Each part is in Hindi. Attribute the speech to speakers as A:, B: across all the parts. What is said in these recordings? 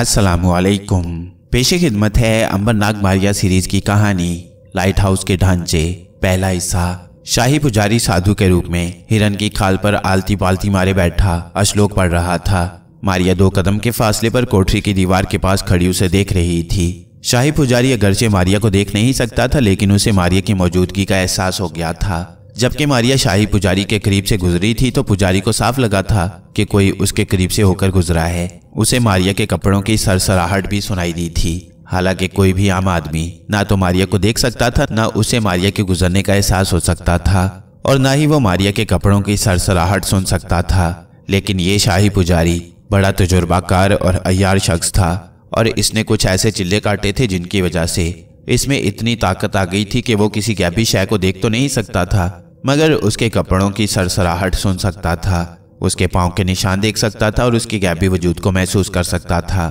A: असलकुम पेशे खिदमत है नाग मारिया सीरीज की कहानी लाइट हाउस के ढांचे पहला हिस्सा शाही पुजारी साधु के रूप में हिरन की खाल पर आलती पालती मारे बैठा अश्लोक पढ़ रहा था मारिया दो कदम के फासले पर कोठरी की दीवार के पास खड़ी उसे देख रही थी शाही पुजारी अगरचे मारिया को देख नहीं सकता था लेकिन उसे मारिया की मौजूदगी का एहसास हो गया था जबकि मारिया शाही पुजारी के करीब से गुजरी थी तो पुजारी को साफ लगा था कि कोई उसके करीब से होकर गुजरा है उसे मारिया के कपड़ों की सरसराहट भी सुनाई दी थी हालांकि कोई भी आम आदमी ना तो मारिया को देख सकता था ना उसे मारिया के गुजरने का एहसास हो सकता था और ना ही वो मारिया के कपड़ों की सरसराहट सुन सकता था लेकिन ये शाही पुजारी बड़ा तजुर्बाकार और अयार शख्स था और इसने कुछ ऐसे चिल्ले काटे थे जिनकी वजह से इसमें इतनी ताकत आ गई थी कि वो किसी गैबी शय को देख तो नहीं सकता था मगर उसके कपड़ों की सरसराहट सुन सकता था उसके पाँव के निशान देख सकता था और उसके गैबी वजूद को महसूस कर सकता था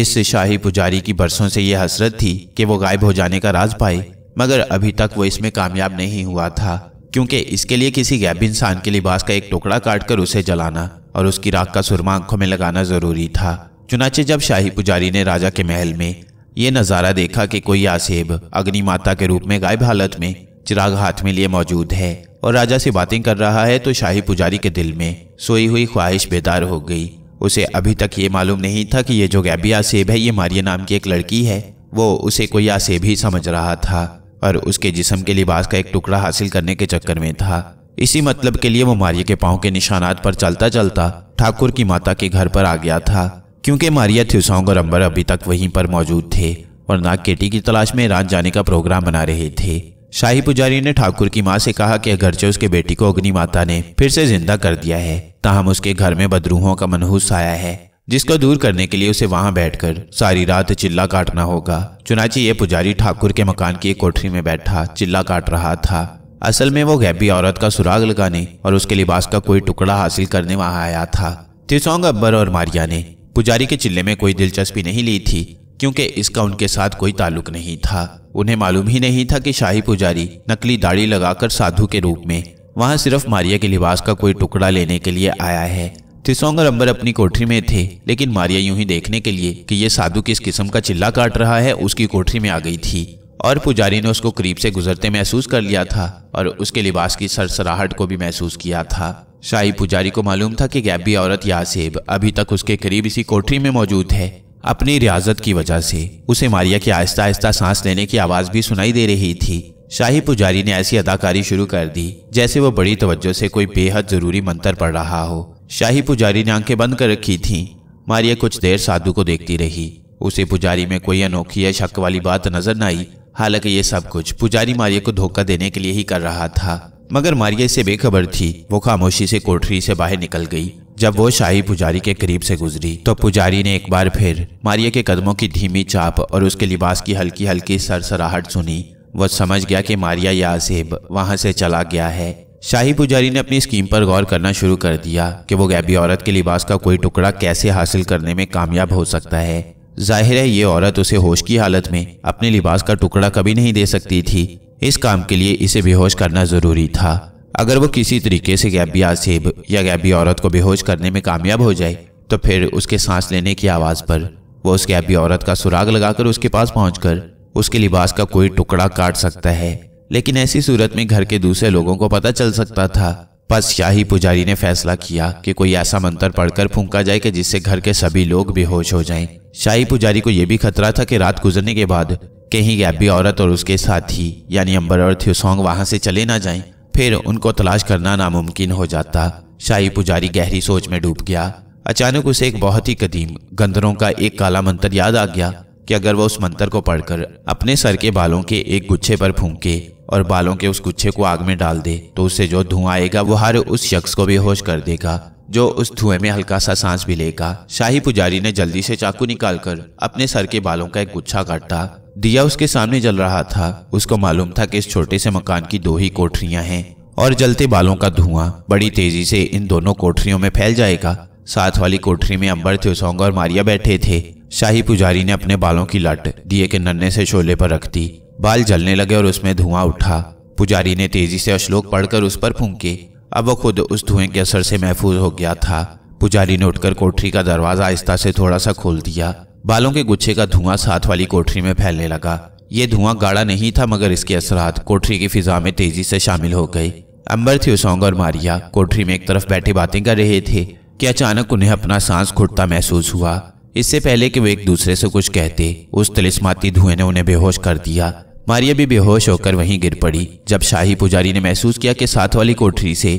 A: इस शाही पुजारी की बरसों से यह हसरत थी कि वो गायब हो जाने का राज पाए मगर अभी तक वो इसमें कामयाब नहीं हुआ था क्योंकि इसके लिए किसी गैब इंसान के लिबास का एक टुकड़ा काट कर उसे जलाना और उसकी राख का सुरमा आंखों में लगाना ज़रूरी था चुनाचे जब शाही पुजारी ने राजा के महल में ये नज़ारा देखा कि कोई आसेब अग्नि माता के रूप में गायब हालत में चिराग हाथ में लिए मौजूद है और राजा से बातें कर रहा है तो शाही पुजारी के दिल में सोई हुई ख्वाहिश बेदार हो गई उसे अभी तक ये मालूम नहीं था कि ये जो गैबिया सेब है ये मारिया नाम की एक लड़की है वो उसे कोई आसेब ही समझ रहा था और उसके जिसम के लिबास का एक टुकड़ा हासिल करने के चक्कर में था इसी मतलब के लिए वो मारिया के पाँव के निशानात पर चलता चलता ठाकुर की माता के घर पर आ गया था क्योंकि मारिया थ्यूसोंग और अंबर अभी तक वहीं पर मौजूद थे और नाग केटी की तलाश में रात जाने का प्रोग्राम बना रहे थे शाही पुजारी ने ठाकुर की माँ से कहा कि अगरचे उसके बेटी को अग्नि माता ने फिर से जिंदा कर दिया है ताहम उसके घर में बदरूहों का मनहूस आया है जिसको दूर करने के लिए उसे वहां बैठकर सारी रात चिल्ला काटना होगा चुनाची ये पुजारी ठाकुर के मकान की एक कोठरी में बैठा चिल्ला काट रहा था असल में वो गैबी औरत का सुराग लगाने और उसके लिबास का कोई टुकड़ा हासिल करने वहां आया था तिसोंग अब्बर और मारिया ने पुजारी के चिल्ले में कोई दिलचस्पी नहीं ली थी क्योंकि इसका उनके साथ कोई ताल्लुक नहीं था उन्हें मालूम ही नहीं था कि शाही पुजारी नकली दाढ़ी लगाकर साधु के रूप में वहाँ सिर्फ मारिया के लिबास का कोई टुकड़ा लेने के लिए आया है थिसोंग और अंबर अपनी कोठरी में थे लेकिन मारिया यूं ही देखने के लिए कि ये साधु किस किस्म का चिल्ला काट रहा है उसकी कोठरी में आ गई थी और पुजारी ने उसको करीब से गुजरते महसूस कर लिया था और उसके लिबास की सरसराहट को भी महसूस किया था शाही पुजारी को मालूम था कि गैबी औरत यासेब अभी तक उसके करीब इसी कोठरी में मौजूद है अपनी रियाजत की वजह से उसे मारिया की आहिस्ता आहिस्ता सांस लेने की आवाज़ भी सुनाई दे रही थी शाही पुजारी ने ऐसी अदाकारी शुरू कर दी जैसे वो बड़ी तवज्जो से कोई बेहद ज़रूरी मंत्र पढ़ रहा हो शाही पुजारी ने आंखें बंद कर रखी थीं मारिया कुछ देर साधु को देखती रही उसे पुजारी में कोई अनोखी या शक वाली बात नजर न आई हालांकि ये सब कुछ पुजारी मारिया को धोखा देने के लिए ही कर रहा था मगर मारिया इससे बेखबर थी वो खामोशी से कोठरी से बाहर निकल गई जब वो शाही पुजारी के करीब से गुजरी तो पुजारी ने एक बार फिर मारिया के कदमों की धीमी चाप और उसके लिबास की हल्की हल्की सरसराहट सुनी वह समझ गया कि मारिया या अजेब वहां से चला गया है शाही पुजारी ने अपनी स्कीम पर गौर करना शुरू कर दिया कि वो गैबी औरत के लिबास का कोई टुकड़ा कैसे हासिल करने में कामयाब हो सकता है जाहिर है ये औरत उसे होश की हालत में अपने लिबास का टुकड़ा कभी नहीं दे सकती थी इस काम के लिए इसे बेहोश करना ज़रूरी था अगर वो किसी तरीके से गैबी आसेब या गैबी औरत को बेहोश करने में कामयाब हो जाए तो फिर उसके सांस लेने की आवाज़ पर वो उस गैबी औरत का सुराग लगाकर उसके पास पहुंचकर उसके लिबास का कोई टुकड़ा काट सकता है लेकिन ऐसी सूरत में घर के दूसरे लोगों को पता चल सकता था बस शाही पुजारी ने फैसला किया कि कोई ऐसा मंत्र पढ़कर फूंका जाए कि जिससे घर के सभी लोग बेहोश हो जाएं। शाही पुजारी को यह भी खतरा था कि रात गुजरने के बाद कहीं गैबी औरत और उसके साथी यानी अंबर और थ्यूसोंग वहां से चले ना जाएं फिर उनको तलाश करना नामुमकिन हो जाता शाही पुजारी गहरी सोच में डूब गया अचानक उसे एक बहुत ही कदीम गंदरों का एक काला मंत्र याद आ गया कि अगर वह उस मंत्र को पढ़कर अपने सर के बालों के एक गुच्छे पर फूंके और बालों के उस गुच्छे को आग में डाल दे तो उससे जो धुआं आएगा वो हर उस शख्स को बेहोश कर देगा जो उस धुएं में हल्का सा सांस भी लेगा शाही पुजारी ने जल्दी से चाकू निकालकर अपने सर के बालों का एक गुच्छा काटा दिया उसके सामने जल रहा था उसको मालूम था कि इस छोटे से मकान की दो ही कोठरियां हैं और जलते बालों का धुआं बड़ी तेजी से इन दोनों कोठरियों में फैल जाएगा साथ वाली कोठरी में अंबर थे और मारिया बैठे थे शाही पुजारी ने अपने बालों की लट दिए के नन्हे से शोले पर रख दी बाल जलने लगे और उसमें धुआं उठा पुजारी ने तेजी से अश्लोक पढ़कर उस पर फूंके अब वो खुद उस धुएं के असर से महफूज हो गया था पुजारी ने उठकर कोठरी का दरवाजा आहिस्ता से थोड़ा सा खोल दिया बालों के गुच्छे का धुआं साथ वाली कोठरी में फैलने लगा ये धुआं गाढ़ा नहीं था मगर इसके असरात कोठरी की फिजा में तेजी से शामिल हो गई अंबर थ्योसोंग और मारिया कोठरी में एक तरफ बैठे बातें कर रहे थे कि अचानक उन्हें अपना सांस घुटता महसूस हुआ इससे पहले कि वे एक दूसरे से कुछ कहते उस तलिस्माती धुएं ने उन्हें बेहोश कर दिया मारिया भी बेहोश होकर वहीं गिर पड़ी जब शाही पुजारी ने महसूस किया कि साथ वाली कोठरी से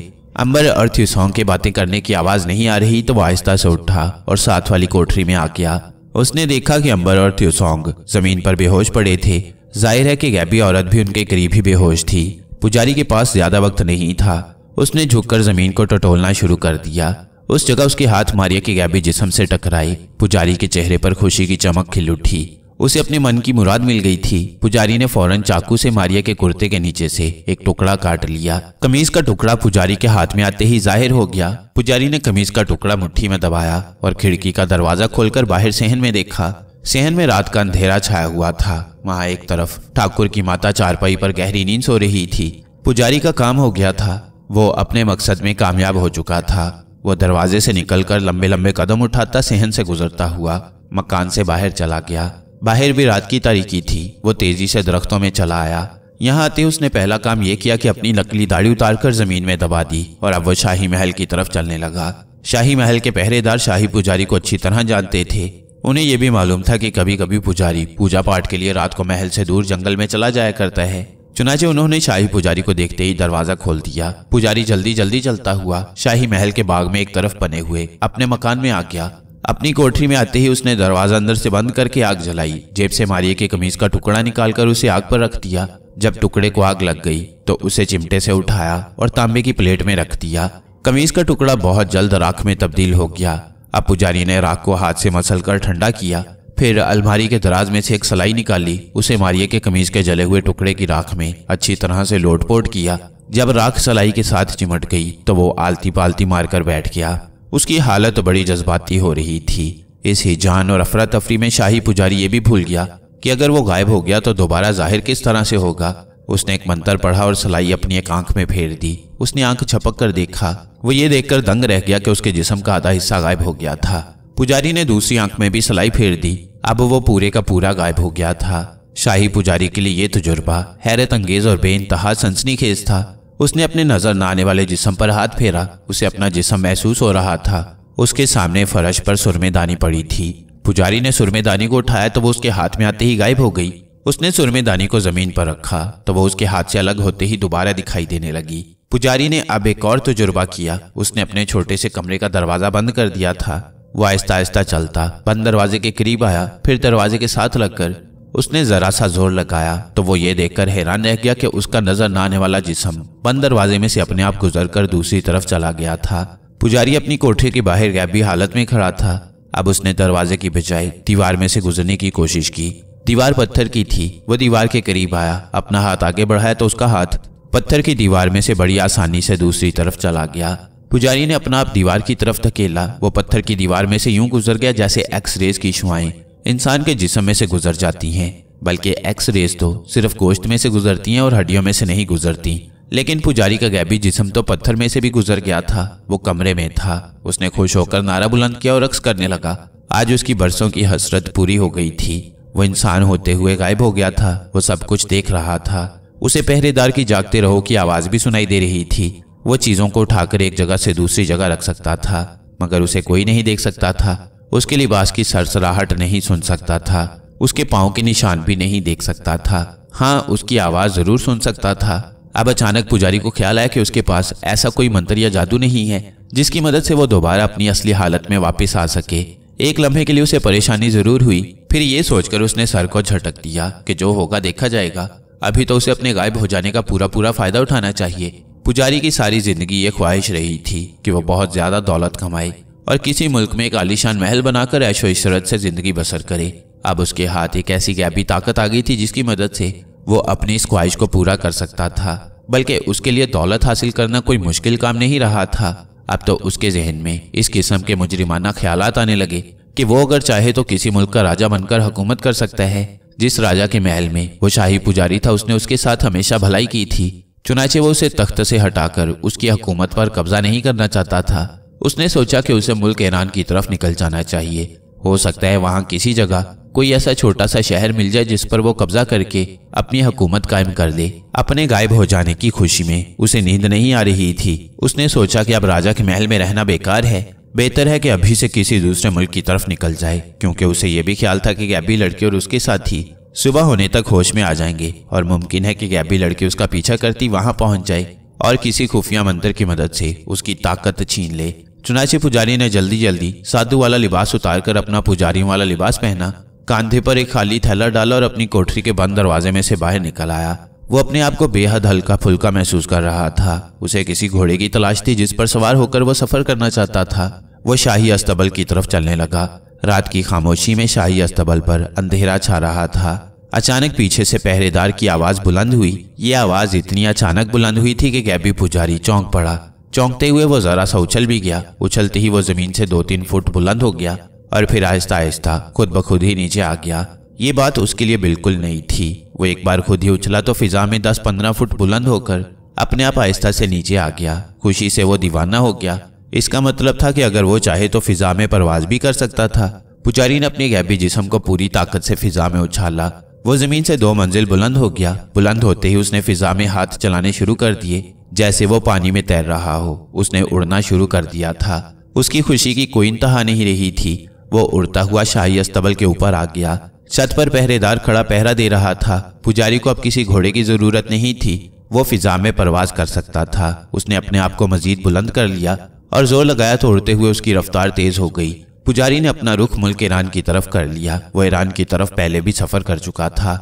A: अंबर और थ्यूसोंग के बातें करने की आवाज़ नहीं आ रही तो वह आहिस्ता से उठा और साथ वाली कोठरी में आ गया उसने देखा कि अंबर और त्योसोंग जमीन पर बेहोश पड़े थे जाहिर है कि गैबी औरत भी उनके करीब ही बेहोश थी पुजारी के पास ज्यादा वक्त नहीं था उसने झुककर जमीन को टटोलना शुरू कर दिया उस जगह उसके हाथ मारिया की गैबी जिसम से टकराई पुजारी के चेहरे पर खुशी की चमक खिल उठी उसे अपने मन की मुराद मिल गई थी पुजारी ने फौरन चाकू से मारिया के कुर्ते के नीचे से एक टुकड़ा काट लिया कमीज का टुकड़ा पुजारी के हाथ में आते ही जाहिर हो गया पुजारी ने कमीज का टुकड़ा मुट्ठी में दबाया और खिड़की का दरवाजा खोलकर बाहर सहन में देखा सहन में रात का अंधेरा छाया हुआ था वहाँ एक तरफ ठाकुर की माता चारपाई पर गहरी नींद सो रही थी पुजारी का काम हो गया था वो अपने मकसद में कामयाब हो चुका था वो दरवाजे से निकलकर लंबे लंबे कदम उठाता सहन से गुजरता हुआ मकान से बाहर चला गया बाहर भी रात की तारीखी थी वो तेजी से दरख्तों में चला आया यहाँ आते उसने पहला काम यह किया कि अपनी नकली दाढ़ी उतारकर जमीन में दबा दी और अब वो शाही महल की तरफ चलने लगा शाही महल के पहरेदार शाही पुजारी को अच्छी तरह जानते थे उन्हें यह भी मालूम था कि कभी कभी पुजारी पूजा पाठ के लिए रात को महल से दूर जंगल में चला जाया करता है चुनाचे उन्होंने शाही पुजारी को देखते ही दरवाजा खोल दिया पुजारी जल्दी जल्दी चलता हुआ शाही महल के बाग में एक तरफ बने हुए अपने मकान में आ गया अपनी कोठरी में आते ही उसने दरवाजा अंदर से बंद करके आग जलाई जेब से मारिए के कमीज का टुकड़ा निकालकर उसे आग पर रख दिया जब टुकड़े को आग लग गई तो उसे चिमटे से उठाया और तांबे की प्लेट में रख दिया कमीज का टुकड़ा बहुत जल्द राख में तब्दील हो गया अब पुजारी ने राख को हाथ से मसल कर ठंडा किया फिर अलमारी के दराज में से एक सलाई निकाली उसे मारिए के कमीज के जले हुए टुकड़े की राख में अच्छी तरह से लोटपोट किया जब राख सलाई के साथ चिमट गई तो वो आलती पालती मारकर बैठ गया उसकी हालत बड़ी जज्बाती हो रही थी इस हिजान और अफरा तफरी में शाही पुजारी ये भी भूल गया कि अगर वो गायब हो गया तो दोबारा जाहिर किस तरह से होगा उसने एक मंत्र पढ़ा और सलाई अपनी एक आंख में फेर दी उसने आंख छपक कर देखा वो ये देखकर दंग रह गया कि उसके जिसम का आधा हिस्सा गायब हो गया था पुजारी ने दूसरी आंख में भी सलाई फेर दी अब वो पूरे का पूरा गायब हो गया था शाही पुजारी के लिए ये तजुर्बा हैरत अंगेज और बेानतहा सनसनीखेज था उसने अपने नजर न आने वाले जिसम पर हाथ फेरा उसे अपना जिसम महसूस हो रहा था उसके सामने फर्श पर सुरमेदानी पड़ी थी पुजारी ने सुरमेदानी को उठाया तो वो उसके हाथ में आते ही गायब हो गई उसने सुरमेदानी को जमीन पर रखा तो वो उसके हाथ से अलग होते ही दोबारा दिखाई देने लगी पुजारी ने अब एक और तजुर्बा किया उसने अपने छोटे से कमरे का दरवाजा बंद कर दिया था वो आहिस्ता आहिस्ता चलता बंद दरवाजे के करीब आया फिर दरवाजे के साथ लगकर उसने जरा सा जोर लगाया तो वो ये देखकर हैरान रह गया कि उसका नजर न आने वाला जिसम बंद दरवाजे में से अपने आप गुजर कर दूसरी तरफ चला गया था पुजारी अपनी कोठरी के बाहर गैबी हालत में खड़ा था अब उसने दरवाजे की बजाय दीवार में से गुजरने की कोशिश की दीवार पत्थर की थी वो दीवार के करीब आया अपना हाथ आगे बढ़ाया तो उसका हाथ पत्थर की दीवार में से बड़ी आसानी से दूसरी तरफ चला गया पुजारी ने अपना आप दीवार की तरफ धकेला वो पत्थर की दीवार में से यूं गुजर गया जैसे एक्स रेज की छुआई इंसान के जिसम में से गुजर जाती हैं बल्कि एक्स रेस तो सिर्फ गोश्त में से गुजरती हैं और हड्डियों में से नहीं गुजरती लेकिन पुजारी का गैबी जिसम तो पत्थर में से भी गुजर गया था वो कमरे में था उसने खुश होकर नारा बुलंद किया और रक्स करने लगा आज उसकी बरसों की हसरत पूरी हो गई थी वो इंसान होते हुए गायब हो गया था वो सब कुछ देख रहा था उसे पहरेदार की जागते रहो की आवाज भी सुनाई दे रही थी वो चीजों को उठाकर एक जगह से दूसरी जगह रख सकता था मगर उसे कोई नहीं देख सकता था उसके लिबास की सरसराहट नहीं सुन सकता था उसके पाँव के निशान भी नहीं देख सकता था हाँ उसकी आवाज़ ज़रूर सुन सकता था अब अचानक पुजारी को ख्याल आया कि उसके पास ऐसा कोई मंत्र या जादू नहीं है जिसकी मदद से वो दोबारा अपनी असली हालत में वापस आ सके एक लम्हे के लिए उसे परेशानी जरूर हुई फिर ये सोचकर उसने सर को झटक दिया कि जो होगा देखा जाएगा अभी तो उसे अपने गायब हो जाने का पूरा पूरा फायदा उठाना चाहिए पुजारी की सारी जिंदगी ये ख्वाहिश रही थी कि वो बहुत ज्यादा दौलत कमाए और किसी मुल्क में एक आलिशान महल बनाकर ऐशो इशरत से ज़िंदगी बसर करे अब उसके हाथ एक ऐसी गैबी ताकत आ गई थी जिसकी मदद से वो अपनी इस ख्वाहिश को पूरा कर सकता था बल्कि उसके लिए दौलत हासिल करना कोई मुश्किल काम नहीं रहा था अब तो उसके जहन में इस किस्म के मुजरिमाना ख्याल आने लगे कि वो अगर चाहे तो किसी मुल्क का राजा बनकर हुकूमत कर सकता है जिस राजा के महल में वो शाही पुजारी था उसने उसके साथ हमेशा भलाई की थी चुनाचे वो उसे तख्त से हटाकर उसकी हुकूमत पर कब्जा नहीं करना चाहता था उसने सोचा कि उसे मुल्क ईरान की तरफ निकल जाना चाहिए हो सकता है वहाँ किसी जगह कोई ऐसा छोटा सा शहर मिल जाए जिस पर वो कब्जा करके अपनी हुकूमत कायम कर ले अपने गायब हो जाने की खुशी में उसे नींद नहीं आ रही थी उसने सोचा कि अब राजा के महल में रहना बेकार है बेहतर है कि अभी से किसी दूसरे मुल्क की तरफ निकल जाए क्योंकि उसे यह भी ख्याल था कि गैबी लड़की और उसके साथी सुबह होने तक होश में आ जाएंगे और मुमकिन है कि गैबी लड़की उसका पीछा करती वहां पहुंच जाए और किसी खुफिया मंत्र की मदद से उसकी ताकत छीन ले चुनाचे पुजारी ने जल्दी जल्दी साधु वाला लिबास उतारकर अपना पुजारी वाला लिबास पहना कांधे पर एक खाली थैला डाला और अपनी कोठरी के बंद दरवाजे में से बाहर निकल आया वो अपने आप को बेहद हल्का फुल्का महसूस कर रहा था उसे किसी घोड़े की तलाश थी जिस पर सवार होकर वो सफर करना चाहता था वो शाही अस्तबल की तरफ चलने लगा रात की खामोशी में शाही अस्तबल पर अंधेरा छा रहा था अचानक पीछे से पहरेदार की आवाज बुलंद हुई ये आवाज इतनी अचानक बुलंद हुई थी कि गैबी पुजारी चौंक पड़ा चौंकते हुए वो जरा सा उछल भी गया उछलते ही वो जमीन से दो तीन फुट बुलंद हो गया और फिर आहिस्ता आहिस्ता खुद ब खुद ही नीचे आ गया ये बात उसके लिए बिल्कुल नहीं थी वो एक बार खुद ही उछला तो फिजा में दस पंद्रह फुट बुलंद होकर अपने आप आहिस्ता से नीचे आ गया खुशी से वो दीवाना हो गया इसका मतलब था कि अगर वो चाहे तो फिजा में परवाज भी कर सकता था पुजारी ने अपने गैबी जिसम को पूरी ताकत से फिजा में उछाला वो जमीन से दो मंजिल बुलंद हो गया बुलंद होते ही उसने फिजा में हाथ चलाने शुरू कर दिए जैसे वो पानी में तैर रहा हो उसने उड़ना शुरू कर दिया था उसकी खुशी की कोई इंतहा नहीं रही थी वो उड़ता हुआ शाही अस्तबल के ऊपर आ गया छत पर पहरेदार खड़ा पहरा दे रहा था पुजारी को अब किसी घोड़े की जरूरत नहीं थी वो फिजा में परवाज कर सकता था उसने अपने आप को मजीद बुलंद कर लिया और जोर लगाया तो उड़ते हुए उसकी रफ्तार तेज हो गई पुजारी ने अपना रुख मुल्क ईरान की तरफ कर लिया वो ईरान की तरफ पहले भी सफर कर चुका था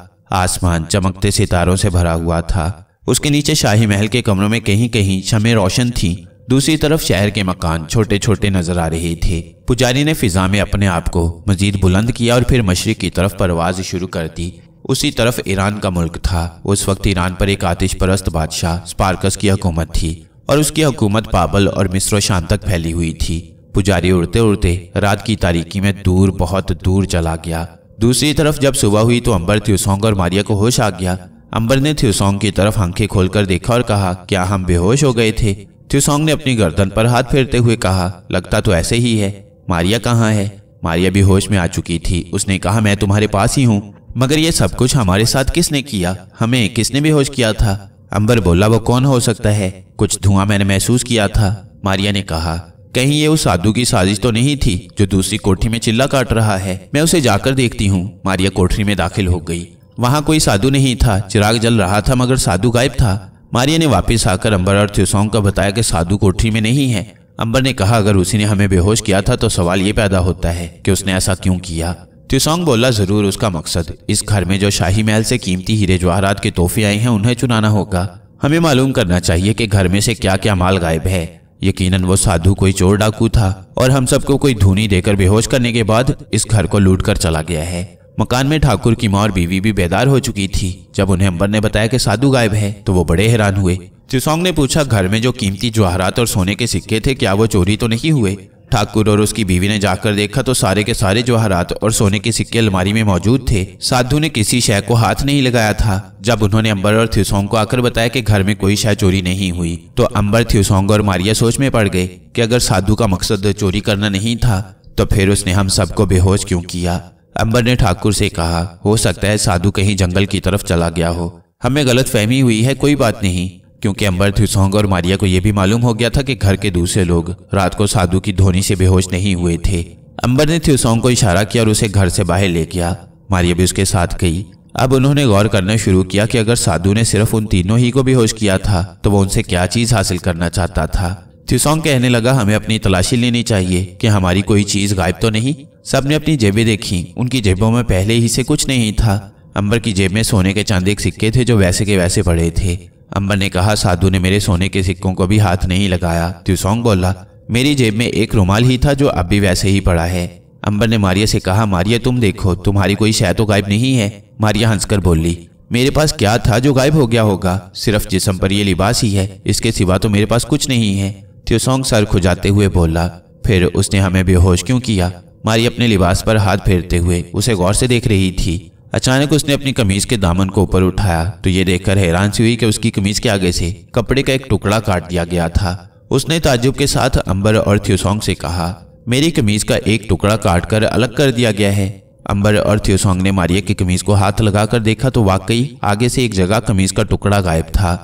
A: आसमान चमकते सितारों से भरा हुआ था उसके नीचे शाही महल के कमरों में कहीं कहीं शमें रोशन थीं दूसरी तरफ शहर के मकान छोटे छोटे नजर आ रहे थे पुजारी ने फिजा में अपने आप को मजीद बुलंद किया और फिर मशरक की तरफ परवाज शुरू कर दी उसी तरफ ईरान का मुल्क था उस वक्त ईरान पर एक आतिश परस्त बादशाह स्पार्कस की हुकूमत थी और उसकी हुकूमत पाबल और मिस्र शाम तक फैली हुई थी पुजारी उड़ते उड़ते रात की तारीकी में दूर बहुत दूर चला गया दूसरी तरफ जब सुबह हुई तो अंबर त्यूसोंग और मारिया को होश आ गया अंबर ने थ्यूसोंग की तरफ आंखें खोलकर देखा और कहा क्या हम बेहोश हो गए थे थ्यूसोंग ने अपनी गर्दन पर हाथ फेरते हुए कहा लगता तो ऐसे ही है मारिया कहाँ है मारिया भी होश में आ चुकी थी उसने कहा मैं तुम्हारे पास ही हूँ मगर ये सब कुछ हमारे साथ किसने किया हमें किसने बेहोश किया था अंबर बोला वो कौन हो सकता है कुछ धुआं मैंने महसूस किया था मारिया ने कहा कहीं ये उस साधु की साजिश तो नहीं थी जो दूसरी कोठरी में चिल्ला काट रहा है मैं उसे जाकर देखती हूँ मारिया कोठरी में दाखिल हो गई वहां कोई साधु नहीं था चिराग जल रहा था मगर साधु गायब था मारिया ने वापस आकर अंबर और त्योसोंग को बताया कि साधु कोठरी में नहीं है अंबर ने कहा अगर उसी ने हमें बेहोश किया था तो सवाल ये पैदा होता है कि उसने ऐसा क्यों किया त्योसोंग बोला जरूर उसका मकसद इस घर में जो शाही महल से कीमती हीरे जवाहरात के तोहफे आए हैं उन्हें चुनाना होगा हमें मालूम करना चाहिए कि घर में से क्या क्या माल गायब है यकीनन वो साधु कोई चोर डाकू था और हम सबको कोई धुनी देकर बेहोश करने के बाद इस घर को लूट कर चला गया है मकान में ठाकुर की माँ और बीवी भी बेदार हो चुकी थी जब उन्हें अंबर ने बताया कि साधु गायब है तो वो बड़े हैरान हुए त्रिसोंग ने पूछा घर में जो कीमती जवाहरात और सोने के सिक्के थे क्या वो चोरी तो नहीं हुए ठाकुर और उसकी बीवी ने जाकर देखा तो सारे के सारे जवाहरात और सोने के सिक्के अलमारी में मौजूद थे साधु ने किसी शय को हाथ नहीं लगाया था जब उन्होंने अंबर और थ्यूसोंग को आकर बताया कि घर में कोई शय चोरी नहीं हुई तो अंबर थ्यूसोंग और मारिया सोच में पड़ गए कि अगर साधु का मकसद चोरी करना नहीं था तो फिर उसने हम सबको बेहोश क्यों किया अंबर ने ठाकुर से कहा हो सकता है साधु कहीं जंगल की तरफ चला गया हो हमें गलत फहमी हुई है कोई बात नहीं क्योंकि अंबर थ्यूसोंग और मारिया को यह भी मालूम हो गया था कि घर के दूसरे लोग रात को साधु की धोनी से बेहोश नहीं हुए थे अंबर ने थ्यूसोंग को इशारा किया और उसे घर से बाहर ले गया मारिया भी उसके साथ गई अब उन्होंने गौर करना शुरू किया कि अगर साधु ने सिर्फ उन तीनों ही को बेहोश किया था तो वो उनसे क्या चीज़ हासिल करना चाहता था थ्यूसोंग कहने लगा हमें अपनी तलाशी लेनी चाहिए कि हमारी कोई चीज़ गायब तो नहीं सबने अपनी जेबें देखी उनकी जेबों में पहले ही से कुछ नहीं था अंबर की जेब में सोने के चांदी के सिक्के थे जो वैसे के वैसे पड़े थे अंबर ने कहा साधु ने मेरे सोने के सिक्कों को भी हाथ नहीं लगाया त्यूसोंग बोला मेरी जेब में एक रुमाल ही था जो अब भी वैसे ही पड़ा है अंबर ने मारिया से कहा मारिया तुम देखो तुम्हारी कोई शायद तो गायब नहीं है मारिया हंसकर बोली मेरे पास क्या था जो गायब हो गया होगा सिर्फ जिसम पर यह लिबास ही है इसके सिवा तो मेरे पास कुछ नहीं है त्योसोंग सर खुजाते हुए बोला फिर उसने हमें बेहोश क्यों किया मारी अपने लिबास पर हाथ फेरते हुए उसे गौर से देख रही थी अचानक उसने अपनी कमीज के दामन को ऊपर उठाया तो ये देखकर हैरान सी हुई कि उसकी कमीज के आगे से कपड़े का एक टुकड़ा काट दिया गया था उसने ताजुब के साथ अंबर और थ्योसोंग से कहा मेरी कमीज का एक टुकड़ा काट कर अलग कर दिया गया है अंबर और थ्योसोंग ने मारिया की कमीज को हाथ लगाकर देखा तो वाकई आगे से एक जगह कमीज का टुकड़ा गायब था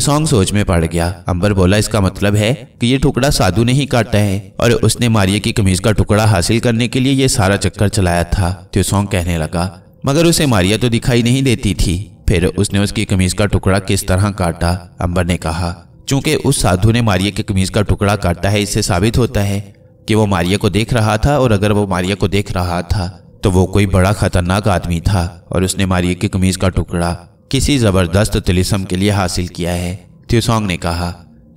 A: सॉन्ग सोच में पड़ गया अंबर बोला इसका मतलब है कि ये टुकड़ा साधु ने ही काटा है और उसने मारिया की कमीज का टुकड़ा हासिल करने के लिए ये सारा चक्कर चलाया था त्योसोंग कहने लगा मगर उसे मारिया तो दिखाई नहीं देती थी फिर उसने उसकी कमीज का टुकड़ा किस तरह काटा अंबर ने कहा चूंकि उस साधु ने मारिया की कमीज का टुकड़ा काटा है इससे साबित होता है कि वो मारिया को देख रहा था और अगर वो मारिया को देख रहा था तो वो कोई बड़ा खतरनाक आदमी था और उसने मारिया की कमीज का टुकड़ा किसी ज़बरदस्त तिलिसम के लिए हासिल किया है त्यूसोंग ने कहा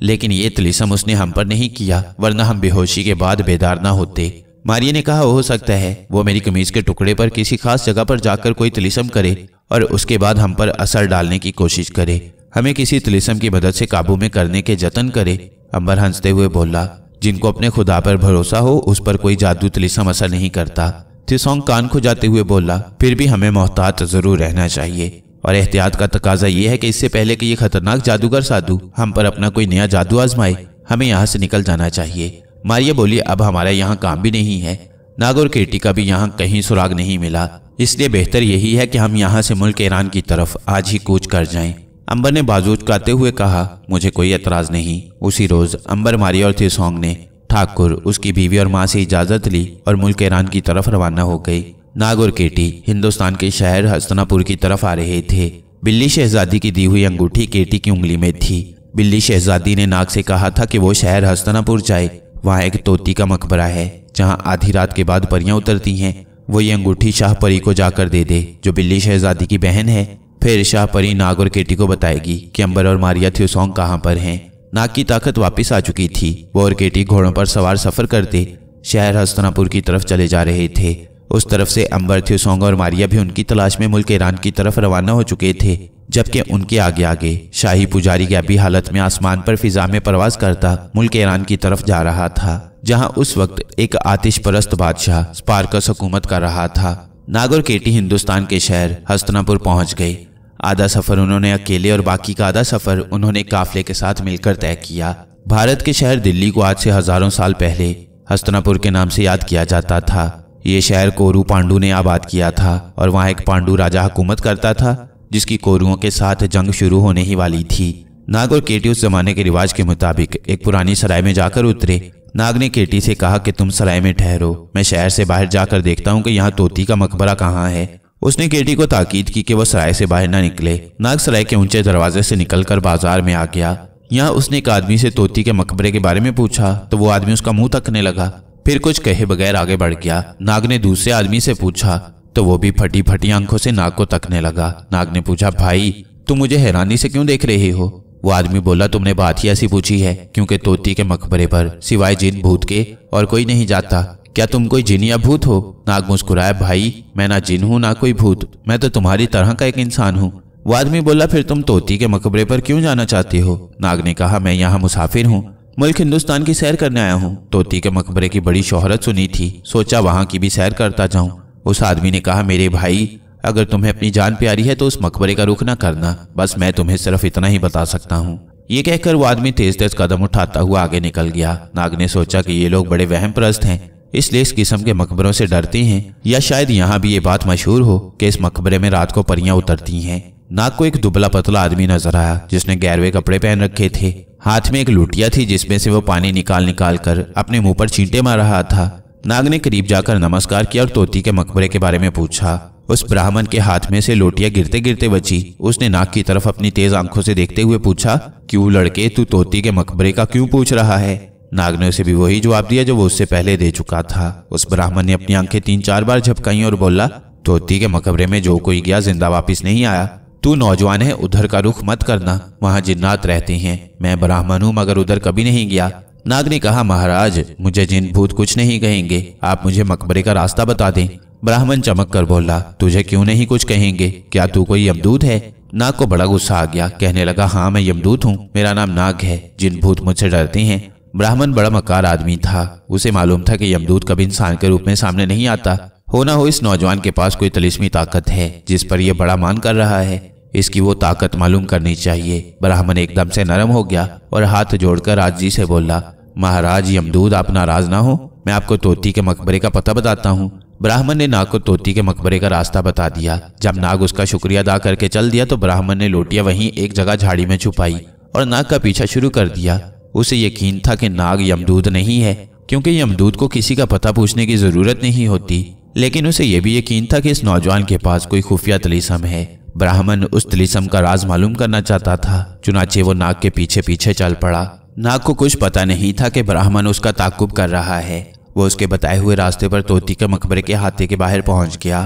A: लेकिन ये तिलिसम उसने हम पर नहीं किया वरना हम बेहोशी के बाद बेदार ना होते मारिया ने कहा हो सकता है वो मेरी कमीज के टुकड़े पर किसी खास जगह पर जाकर कोई तिलिसम करे और उसके बाद हम पर असर डालने की कोशिश करे हमें किसी तिलिसम की मदद से काबू में करने के जतन करे अंबर हंसते हुए बोला जिनको अपने खुदा पर भरोसा हो उस पर कोई जादू तिलिसम असर नहीं करता थिसोंग कान खुजाते हुए बोला फिर भी हमें मोहतात जरूर रहना चाहिए और एहतियात का तकाजा ये है कि इससे पहले कि ये खतरनाक जादूगर साधु हम पर अपना कोई नया जादू आजमाए हमें यहाँ से निकल जाना चाहिए मारिया बोली अब हमारा यहाँ काम भी नहीं है नागौर केटी का भी यहाँ कहीं सुराग नहीं मिला इसलिए बेहतर यही है कि हम यहाँ से मुल्क ईरान की तरफ आज ही कूच कर जाए अंबर ने बाजू चुकाते हुए कहा मुझे कोई एतराज़ नहीं उसी रोज़ अंबर मारिया और थिसोंग ने ठाकुर उसकी बीवी और माँ से इजाज़त ली और मुल्क ईरान की तरफ रवाना हो गई केटी हिंदुस्तान के शहर हस्तनापुर की तरफ आ रहे थे बिल्ली शहजादी की दी हुई अंगूठी केटी की उंगली में थी बिल्ली शहजादी ने नाग से कहा था कि वो शहर हस्तनापुर जाए वहाँ एक तोती का मकबरा है जहाँ आधी रात के बाद परियां उतरती हैं वो ये अंगूठी शाह परी को जाकर दे दे जो बिल्ली शहजादी की बहन है फिर शाह परी नाग और केटी को बताएगी कि अंबर और मारिया थ्यूसोंग कहाँ पर हैं नाग की ताकत वापस आ चुकी थी वो और केटी घोड़ों पर सवार सफर करते शहर हस्तनापुर की तरफ चले जा रहे थे उस तरफ से अंबर सोंग और मारिया भी उनकी तलाश में मुल्क ईरान की तरफ रवाना हो चुके थे जबकि उनके आगे आगे शाही पुजारी अभी हालत में आसमान पर फिजा में परवाज करता मुल्क ईरान की तरफ जा रहा था जहां उस वक्त एक आतिश परस्त बादशाह स्पार्कस हुकूमत कर रहा था नागौर केटी हिंदुस्तान के शहर हस्तनापुर पहुंच गई आधा सफ़र उन्होंने अकेले और बाकी का आधा सफ़र उन्होंने काफिले के साथ मिलकर तय किया भारत के शहर दिल्ली को आज से हज़ारों साल पहले हस्तनापुर के नाम से याद किया जाता था ये शहर कोरू पांडू ने आबाद किया था और वहाँ एक पांडू राजा हुकूमत करता था जिसकी कोरुओं के साथ जंग शुरू होने ही वाली थी नाग और केटी उस जमाने के रिवाज के मुताबिक एक पुरानी सराय में जाकर उतरे नाग ने केटी से कहा कि तुम सराय में ठहरो मैं शहर से बाहर जाकर देखता हूँ कि यहाँ तोती का मकबरा कहाँ है उसने केटी को ताकीद की कि वह सराय से बाहर न निकले नाग सराय के ऊंचे दरवाजे से निकलकर बाजार में आ गया यहाँ उसने एक आदमी से तोती के मकबरे के बारे में पूछा तो वो आदमी उसका मुंह तकने लगा फिर कुछ कहे बगैर आगे बढ़ गया नाग ने दूसरे आदमी से पूछा तो वो भी फटी फटी आंखों से नाग को तकने लगा नाग ने पूछा भाई तुम मुझे हैरानी से क्यों देख रहे हो वो आदमी बोला तुमने बात ही ऐसी पूछी है क्योंकि तोती के मकबरे पर सिवाय जिन भूत के और कोई नहीं जाता क्या तुम कोई जिन या भूत हो नाग मुस्कुराया भाई मैं ना जिन हूँ ना कोई भूत मैं तो तुम्हारी तरह का एक इंसान हूँ वो आदमी बोला फिर तुम तोती के मकबरे पर क्यों जाना चाहते हो नाग ने कहा मैं यहाँ मुसाफिर हूँ मुल्क हिंदुस्तान की सैर करने आया हूँ तोती के मकबरे की बड़ी शोहरत सुनी थी सोचा वहाँ की भी सैर करता जाऊँ उस आदमी ने कहा मेरे भाई अगर तुम्हें अपनी जान प्यारी है तो उस मकबरे का रुख ना करना बस मैं तुम्हें सिर्फ इतना ही बता सकता हूँ ये कहकर वो आदमी तेज तेज कदम उठाता हुआ आगे निकल गया नाग ने सोचा कि ये लोग बड़े वहम प्रस्त हैं इसलिए इस किस्म के मकबरों से डरते हैं या शायद यहाँ भी ये बात मशहूर हो कि इस मकबरे में रात को परियां उतरती हैं नाग को एक दुबला पतला आदमी नजर आया जिसने गैरवे कपड़े पहन रखे थे हाथ में एक लुटिया थी जिसमें से वो पानी निकाल निकाल कर अपने मुंह पर चींटे मार रहा था नाग ने करीब जाकर नमस्कार किया और तोती के मकबरे के बारे में पूछा उस ब्राह्मण के हाथ में से लोटिया गिरते गिरते बची उसने नाग की तरफ अपनी तेज आंखों से देखते हुए पूछा क्यों लड़के तू तोती के मकबरे का क्यों पूछ रहा है नाग ने उसे भी वही जवाब दिया जो वो उससे पहले दे चुका था उस ब्राह्मण ने अपनी आंखें तीन चार बार झपकाई और बोला तोती के मकबरे में जो कोई गया जिंदा वापिस नहीं आया तू नौजवान है उधर का रुख मत करना वहाँ जिन्नात रहते हैं मैं ब्राह्मण हूँ मगर उधर कभी नहीं गया नाग ने कहा महाराज मुझे जिन भूत कुछ नहीं कहेंगे आप मुझे मकबरे का रास्ता बता दें ब्राह्मण चमक कर बोला तुझे क्यों नहीं कुछ कहेंगे क्या तू कोई यमदूत है नाग को बड़ा गुस्सा आ गया कहने लगा हाँ मैं यमदूत हूँ मेरा नाम नाग है जिन भूत मुझसे डरते हैं ब्राह्मण बड़ा मकार आदमी था उसे मालूम था कि यमदूत कभी इंसान के रूप में सामने नहीं आता होना हो इस नौजवान के पास कोई तलिस्मी ताकत है जिस पर यह बड़ा मान कर रहा है इसकी वो ताकत मालूम करनी चाहिए ब्राह्मण एकदम से नरम हो गया और हाथ जोड़कर राज जी से बोला महाराज यमदूत आप नाराज ना हो मैं आपको तोती के मकबरे का पता बताता हूँ ब्राह्मण ने नाग को तोती के मकबरे का रास्ता बता दिया जब नाग उसका शुक्रिया अदा करके चल दिया तो ब्राह्मण ने लोटिया वहीं एक जगह झाड़ी में छुपाई और नाग का पीछा शुरू कर दिया उसे यकीन था कि नाग यमदूत नहीं है क्योंकि यमदूत को किसी का पता पूछने की ज़रूरत नहीं होती लेकिन उसे यह भी यकीन था कि इस नौजवान के पास कोई खुफिया तलीसम है ब्राह्मण उस तिलिसम का राज मालूम करना चाहता था चुनाचे वो नाग के पीछे पीछे चल पड़ा नाग को कुछ पता नहीं था कि ब्राह्मण उसका ताकुब कर रहा है वो उसके बताए हुए रास्ते पर तोती के मकबरे के हाथी के बाहर पहुंच गया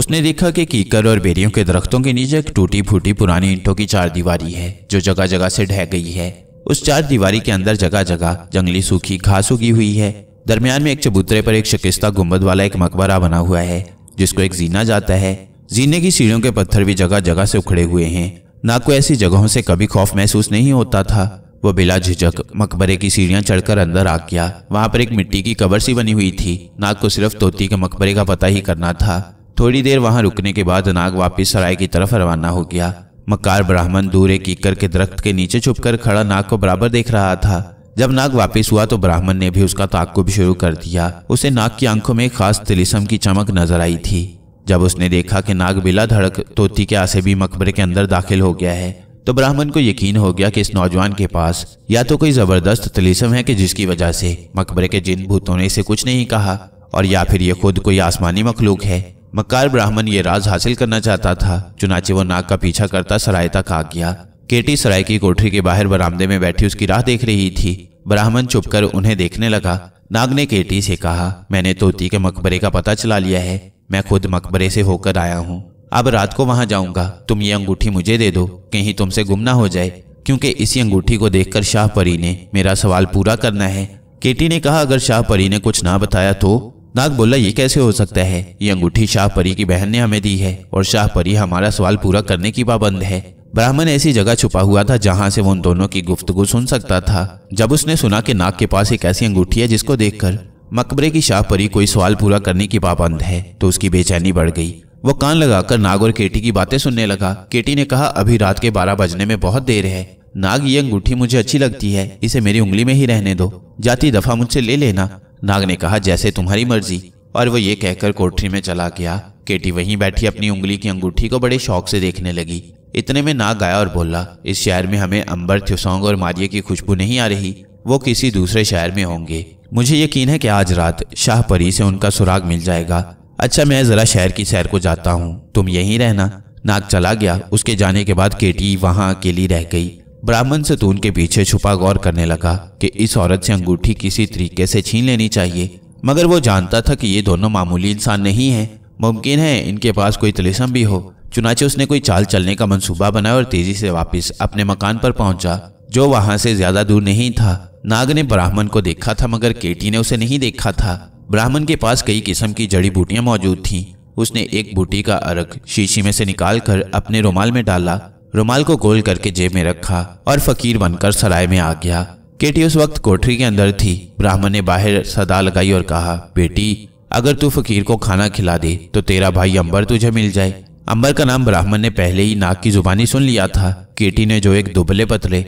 A: उसने देखा कि कीकर और बेरियों के दरख्तों के नीचे एक टूटी फूटी पुरानी ईंटों की चार दीवारी है जो जगह जगह से ढह गई है उस चार दीवारी के अंदर जगह जगह जंगली सूखी घास उगी हुई है दरमियान में एक चबूतरे पर एक शिकिस्ता गुम्बद वाला एक मकबरा बना हुआ है जिसको एक जीना जाता है जीने की सीढ़ियों के पत्थर भी जगह जगह से उखड़े हुए हैं ना को ऐसी जगहों से कभी खौफ महसूस नहीं होता था वह बिला झिझक मकबरे की सीढ़ियां चढ़कर अंदर आ गया वहां पर एक मिट्टी की कबर सी बनी हुई थी नाग को सिर्फ तोती के मकबरे का पता ही करना था थोड़ी देर वहां रुकने के बाद नाग वापस सराय की तरफ रवाना हो गया मकार ब्राह्मण दूर एक कीकर के दरख्त के नीचे छुपकर खड़ा नाग को बराबर देख रहा था जब नाग वापस हुआ तो ब्राह्मण ने भी उसका ताकुब शुरू कर दिया उसे नाग की आंखों में खास तिलिसम की चमक नजर आई थी जब उसने देखा कि नाग बिला धड़क तोती के आसे भी मकबरे के अंदर दाखिल हो गया है तो ब्राह्मण को यकीन हो गया कि इस नौजवान के पास या तो कोई जबरदस्त तलीसम है कि जिसकी वजह से मकबरे के जिन भूतों ने इसे कुछ नहीं कहा और या फिर ये खुद कोई आसमानी मखलूक है मक्कार ब्राह्मण ये राज हासिल करना चाहता था चुनाचे वो नाग का पीछा करता सराय तक आ गया केटी सराय की कोठरी के बाहर बरामदे में बैठी उसकी राह देख रही थी ब्राह्मण चुपकर उन्हें देखने लगा नाग ने केटी से कहा मैंने तोती के मकबरे का पता चला लिया है मैं खुद मकबरे से होकर आया हूँ अब रात को वहाँ जाऊँगा तुम ये अंगूठी मुझे दे दो कहीं तुमसे गुम ना हो जाए क्योंकि इसी अंगूठी को देखकर शाह परी ने मेरा सवाल पूरा करना है केटी ने कहा अगर शाह परी ने कुछ ना बताया तो नाग बोला ये कैसे हो सकता है ये अंगूठी शाह परी की बहन ने हमें दी है और शाह परी हमारा सवाल पूरा करने की पाबंद है ब्राह्मण ऐसी जगह छुपा हुआ था जहाँ से वो उन दोनों की गुफ्तगु सुन सकता था जब उसने सुना कि नाग के पास एक ऐसी अंगूठी है जिसको देखकर मकबरे की शाह परी कोई सवाल पूरा करने की पाबंद है तो उसकी बेचैनी बढ़ गई वो कान लगाकर नाग और केटी की बातें सुनने लगा केटी ने कहा अभी रात के बारह बजने में बहुत देर है नाग ये अंगूठी मुझे अच्छी लगती है इसे मेरी उंगली में ही रहने दो जाती दफा मुझसे ले लेना नाग ने कहा जैसे तुम्हारी मर्जी और वो ये कहकर कोठरी में चला गया केटी वहीं बैठी अपनी उंगली की अंगूठी को बड़े शौक से देखने लगी इतने में नाग आया और बोला इस शहर में हमें अंबर थ्योसोंग और मारिये की खुशबू नहीं आ रही वो किसी दूसरे शहर में होंगे मुझे यकीन है कि आज रात शाह परी से उनका सुराग मिल जाएगा अच्छा मैं ज़रा शहर की सैर को जाता हूँ तुम यहीं रहना नाग चला गया उसके जाने के बाद केटी वहाँ अकेली रह गई ब्राह्मण सतून तो के पीछे छुपा गौर करने लगा कि इस औरत से अंगूठी किसी तरीके से छीन लेनी चाहिए मगर वो जानता था कि ये दोनों मामूली इंसान नहीं है मुमकिन है इनके पास कोई तलिसम भी हो चुनाचे उसने कोई चाल चलने का मंसूबा बनाया और तेजी से वापस अपने मकान पर पहुंचा जो वहां से ज्यादा दूर नहीं था नाग ने ब्राह्मण को देखा था मगर केटी ने उसे नहीं देखा था ब्राह्मण के पास कई किस्म की जड़ी बूटियां मौजूद थीं। उसने एक बूटी का अर्घ शीशी में से निकाल कर अपने रुमाल में डाला रुमाल को गोल करके जेब में रखा और फकीर बनकर सराय में आ गया केटी उस वक्त कोठरी के अंदर थी ब्राह्मण ने बाहर सदा लगाई और कहा बेटी अगर तू फकीर को खाना खिला दे तो तेरा भाई अंबर तुझे मिल जाए अंबर का नाम ब्राह्मण ने पहले ही नाक की जुबानी सुन लिया था केटी ने जो एक दुबले पतले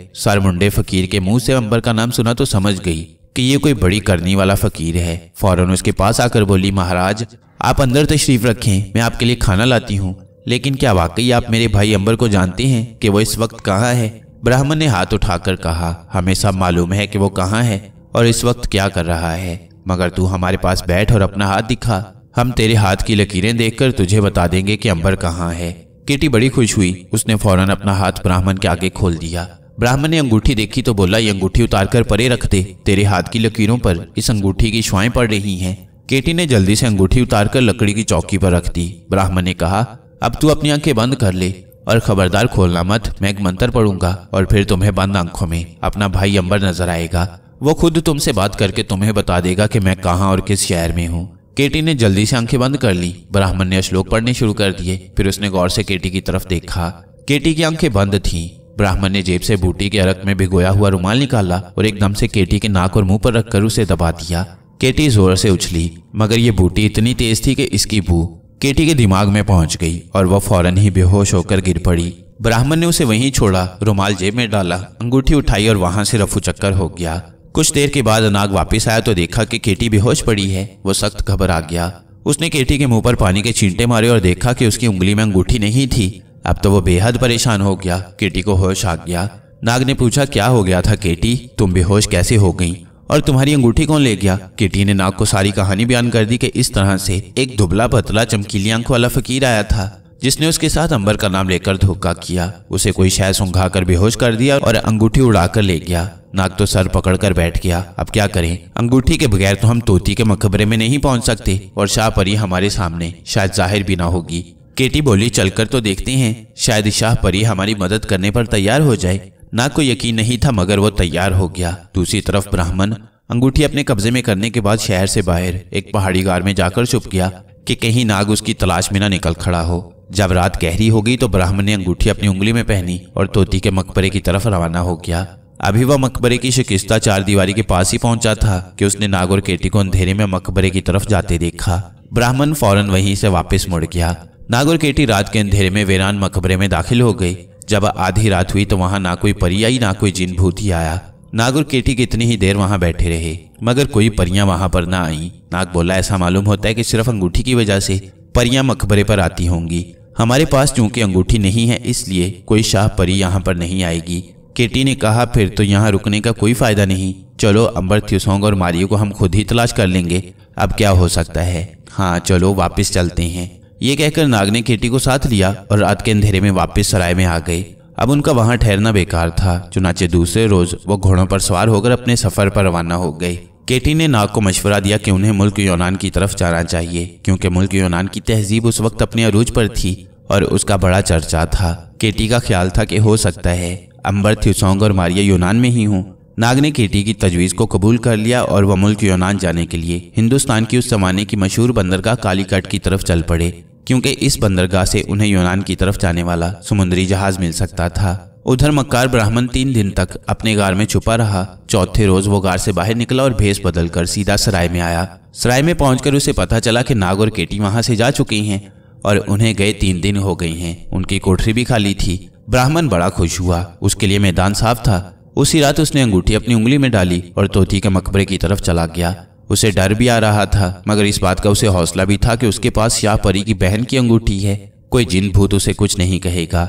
A: मुंडे फकीर के मुंह से अंबर का नाम सुना तो समझ गई कि ये कोई बड़ी करनी वाला फकीर है फौरन उसके पास आकर बोली महाराज आप अंदर तशरीफ रखें मैं आपके लिए खाना लाती हूँ लेकिन क्या वाकई आप मेरे भाई अंबर को जानते हैं कि वो इस वक्त कहाँ है ब्राह्मण ने हाथ उठाकर कहा हमें सब मालूम है कि वो कहाँ है और इस वक्त क्या कर रहा है मगर तू हमारे पास बैठ और अपना हाथ दिखा हम तेरे हाथ की लकीरें देखकर तुझे बता देंगे कि अंबर कहाँ है केटी बड़ी खुश हुई उसने फौरन अपना हाथ ब्राह्मण के आगे खोल दिया ब्राह्मण ने अंगूठी देखी तो बोला ये अंगूठी उतार कर परे रख दे तेरे हाथ की लकीरों पर इस अंगूठी की श्वाएं पड़ रही हैं केटी ने जल्दी से अंगूठी उतार कर लकड़ी की चौकी पर रख दी ब्राह्मण ने कहा अब तू अपनी आंखें बंद कर ले और खबरदार खोलना मत मैं एक मंत्र पढ़ूंगा और फिर तुम्हें बंद आंखों में अपना भाई अंबर नजर आएगा वो खुद तुमसे बात करके तुम्हें बता देगा कि मैं कहाँ और किस शहर में हूँ केटी ने जल्दी से आंखें बंद कर ली ब्राह्मण ने श्लोक पढ़ने शुरू कर दिए फिर उसने गौर से केटी की तरफ देखा केटी की आंखें बंद थी ब्राह्मण ने जेब से बूटी के अरक में भिगोया हुआ रुमाल निकाला और एकदम से केटी के नाक और मुंह पर रखकर उसे दबा दिया केटी जोर से उछली मगर ये बूटी इतनी तेज थी कि इसकी बू केटी के दिमाग में पहुंच गई और वह फौरन ही बेहोश होकर गिर पड़ी ब्राह्मण ने उसे वहीं छोड़ा रुमाल जेब में डाला अंगूठी उठाई और वहां से रफू चक्कर हो गया कुछ देर के बाद अनाग वापस आया तो देखा कि केटी बेहोश पड़ी है वो सख्त घबरा गया उसने केटी के मुंह पर पानी के छींटे मारे और देखा कि उसकी उंगली में अंगूठी नहीं थी अब तो वो बेहद परेशान हो गया केटी को होश आ गया नाग ने पूछा क्या हो गया था केटी तुम बेहोश कैसे हो गई और तुम्हारी अंगूठी कौन ले गया केटी ने नाग को सारी कहानी बयान कर दी कि इस तरह से एक दुबला पतला चमकीली आंख वाला फकीर आया था जिसने उसके साथ अंबर का नाम लेकर धोखा किया उसे कोई शहर सुंघा कर बेहोश कर दिया और अंगूठी उड़ाकर ले गया नाग तो सर पकड़कर बैठ गया अब क्या करें अंगूठी के बगैर तो हम तोती के मकबरे में नहीं पहुंच सकते और शाह परी हमारे सामने शायद जाहिर भी ना होगी केटी बोली चलकर तो देखते हैं शायद शाह परी हमारी मदद करने पर तैयार हो जाए नाग को यकीन नहीं था मगर वो तैयार हो गया दूसरी तरफ ब्राह्मण अंगूठी अपने कब्जे में करने के बाद शहर से बाहर एक पहाड़ी गार में जाकर छुप गया कि कहीं नाग उसकी तलाश में ना निकल खड़ा हो जब रात गहरी हो गई तो ब्राह्मण ने अंगूठी अपनी उंगली में पहनी और तोती के मकबरे की तरफ रवाना हो गया अभी वह मकबरे की शिकिस्ता चार दीवारी के पास ही पहुंचा था कि उसने नागौर केटी को अंधेरे में मकबरे की तरफ जाते देखा ब्राह्मण फौरन वहीं से वापस मुड़ गया नागौर केटी रात के अंधेरे में वेरान मकबरे में दाखिल हो गई जब आधी रात हुई तो वहां ना कोई परी आई ना कोई जिन भूत ही आया नागौर केटी कितनी ही देर वहां बैठे रहे मगर कोई परियां वहां पर ना आई नाग बोला ऐसा मालूम होता है कि सिर्फ अंगूठी की वजह से परियां मकबरे पर आती होंगी हमारे पास चूंकि अंगूठी नहीं है इसलिए कोई शाह परी यहाँ पर नहीं आएगी केटी ने कहा फिर तो यहाँ रुकने का कोई फायदा नहीं चलो अंबर थ्यूसोंग और मारियो को हम खुद ही तलाश कर लेंगे अब क्या हो सकता है हाँ चलो वापस चलते हैं ये कहकर नाग ने केटी को साथ लिया और रात के अंधेरे में वापस सराय में आ गए अब उनका वहाँ ठहरना बेकार था चुनाचे दूसरे रोज वो घोड़ों पर सवार होकर अपने सफर पर रवाना हो गए केटी ने नाग को मशवरा दिया कि उन्हें मुल्क यूनान की तरफ जाना चाहिए क्योंकि मुल्क यूनान की तहजीब उस वक्त अपने अरूज पर थी और उसका बड़ा चर्चा था केटी का ख्याल था कि हो सकता है अंबर थ्यूसोंग और मारिया यूनान में ही हूँ नाग ने केटी की तजवीज़ को कबूल कर लिया और वह मुल्क यूनान जाने के लिए हिंदुस्तान की उस जमाने की मशहूर बंदरगाह कालीकट की तरफ चल पड़े क्योंकि इस बंदरगाह से उन्हें यूनान की तरफ जाने वाला समुद्री जहाज मिल सकता था उधर मक्कार ब्राह्मण तीन दिन तक अपने गार में छुपा रहा चौथे रोज वो गार से बाहर निकला और भेस बदल कर सीधा सराय में आया सराय में पहुंचकर उसे पता चला कि नाग और केटी वहां से जा चुकी हैं और उन्हें गए तीन दिन हो गए हैं उनकी कोठरी भी खाली थी ब्राह्मण बड़ा खुश हुआ उसके लिए मैदान साफ था उसी रात उसने अंगूठी अपनी उंगली में डाली और तोती के मकबरे की तरफ चला गया उसे डर भी आ रहा था मगर इस बात का उसे हौसला भी था कि उसके पास शाह परी की बहन की अंगूठी है कोई जिन भूत उसे कुछ नहीं कहेगा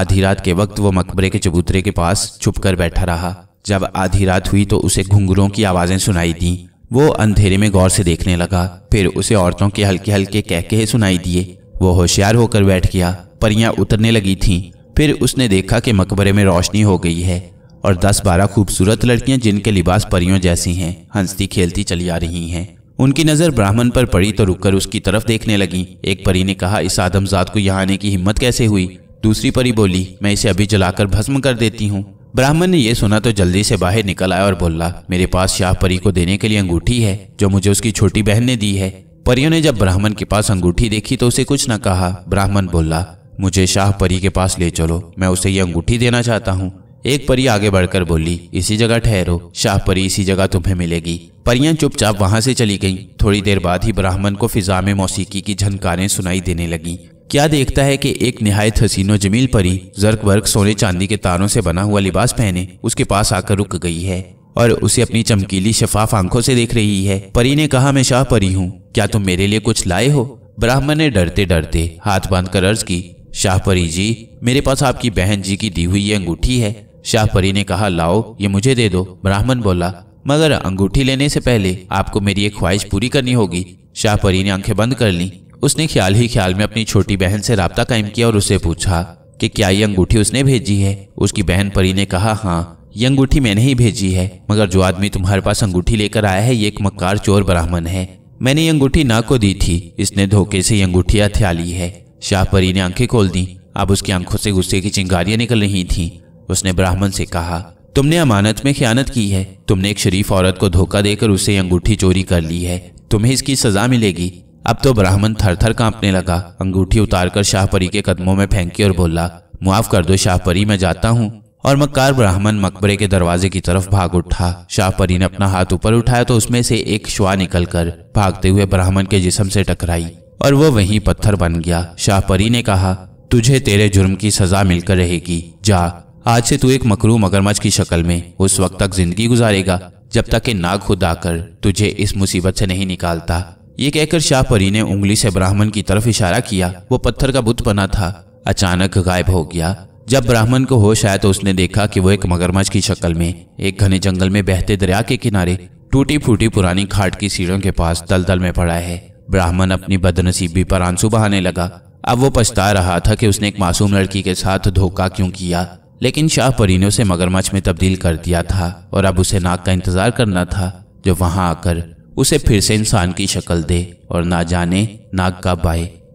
A: आधी रात के वक्त वो मकबरे के चबूतरे के पास छुप कर बैठा रहा जब आधी रात हुई तो उसे घुंघरों की आवाजें सुनाई दी वो अंधेरे में गौर से देखने लगा फिर उसे औरतों के हल्के हल्के कहके सुनाई दिए वो होशियार होकर बैठ गया परियां उतरने लगी थीं फिर उसने देखा कि मकबरे में रोशनी हो गई है और दस बारह खूबसूरत लड़कियां जिनके लिबास परियों जैसी हैं हंसती खेलती चली आ रही हैं उनकी नज़र ब्राह्मण पर पड़ी तो रुककर उसकी तरफ देखने लगी एक परी ने कहा इस आदमजात को यहाँ आने की हिम्मत कैसे हुई दूसरी परी बोली मैं इसे अभी जलाकर भस्म कर देती हूँ ब्राह्मण ने यह सुना तो जल्दी से बाहर निकल आया और बोला मेरे पास शाह परी को देने के लिए अंगूठी है जो मुझे उसकी छोटी बहन ने दी है परियों ने जब ब्राह्मण के पास अंगूठी देखी तो उसे कुछ न कहा ब्राह्मण बोला मुझे शाह परी के पास ले चलो मैं उसे ये अंगूठी देना चाहता हूँ एक परी आगे बढ़कर बोली इसी जगह ठहरो शाह परी इसी जगह तुम्हें मिलेगी परियां चुपचाप वहां से चली गईं। थोड़ी देर बाद ही ब्राह्मण को फिजा में मौसीकी की झनकारें सुनाई देने लगीं। क्या देखता है कि एक नहायत हसीनो जमील परी जर्क वर्क सोने चांदी के तारों से बना हुआ लिबास पहने उसके पास आकर रुक गई है और उसे अपनी चमकीली शफाफ आंखों से देख रही है परी ने कहा मैं शाह परी हूँ क्या तुम मेरे लिए कुछ लाए हो ब्राह्मण ने डरते डरते हाथ बांधकर अर्ज की शाहपरी जी मेरे पास आपकी बहन जी की दी हुई अंगूठी है शाहपरी ने कहा लाओ ये मुझे दे दो ब्राह्मण बोला मगर अंगूठी लेने से पहले आपको मेरी एक ख्वाहिश पूरी करनी होगी शाहपरी ने आंखें बंद कर ली उसने ख्याल ही ख्याल में अपनी छोटी बहन से रबता कायम किया और उसे पूछा कि क्या ये अंगूठी उसने भेजी है उसकी बहन परी ने कहा हाँ ये अंगूठी मैंने ही भेजी है मगर जो आदमी तुम्हारे पास अंगूठी लेकर आया है ये एक मक्कार चोर ब्राह्मण है मैंने ये अंगूठी ना को दी थी इसने धोखे से ये अंगूठी हथिया ली है शाहपरी ने आंखें खोल दी अब उसकी आंखों से गुस्से की चिंगारियां निकल रही थीं। उसने ब्राह्मण से कहा तुमने अमानत में खयानत की है तुमने एक शरीफ औरत को धोखा देकर उसे अंगूठी चोरी कर ली है तुम्हें इसकी सजा मिलेगी अब तो ब्राह्मण थर थर कांपने लगा अंगूठी उतारकर शाहपरी के कदमों में फेंकी और बोला मुआफ कर दो शाहपरी मैं जाता हूँ और मक्कार ब्राह्मण मकबरे के दरवाजे की तरफ भाग उठा शाहपरी ने अपना हाथ ऊपर उठाया तो उसमें से एक श्वा निकलकर भागते हुए ब्राह्मण के जिसम से टकराई और वो वहीं पत्थर बन गया शाहपरी ने कहा तुझे तेरे जुर्म की सजा मिलकर रहेगी जा आज से तू एक मकरू मगरमच्छ की शक्ल में उस वक्त तक जिंदगी गुजारेगा जब तक नाग खुद आकर तुझे इस मुसीबत से नहीं निकालता ये कहकर शाहपरी ने उंगली से ब्राह्मण की तरफ इशारा किया वो पत्थर का बुत बना था अचानक गायब हो गया जब ब्राह्मण को होश आया तो उसने देखा कि वो एक मगरमच्छ की शक्ल में एक घने जंगल में बहते दरिया के किनारे टूटी फूटी पुरानी खाट की सीढ़ियों के पास दलदल में पड़ा है ब्राह्मण अपनी बदनसीबी पर आंसू बहाने लगा अब वो पछता रहा था कि उसने एक मासूम लड़की के साथ धोखा क्यों किया लेकिन शाह परी ने उसे मगरमच्छ में तब्दील कर दिया था और अब उसे नाक का इंतजार करना था जो वहां आकर उसे फिर से इंसान की शक्ल दे और ना जाने नाग का बाए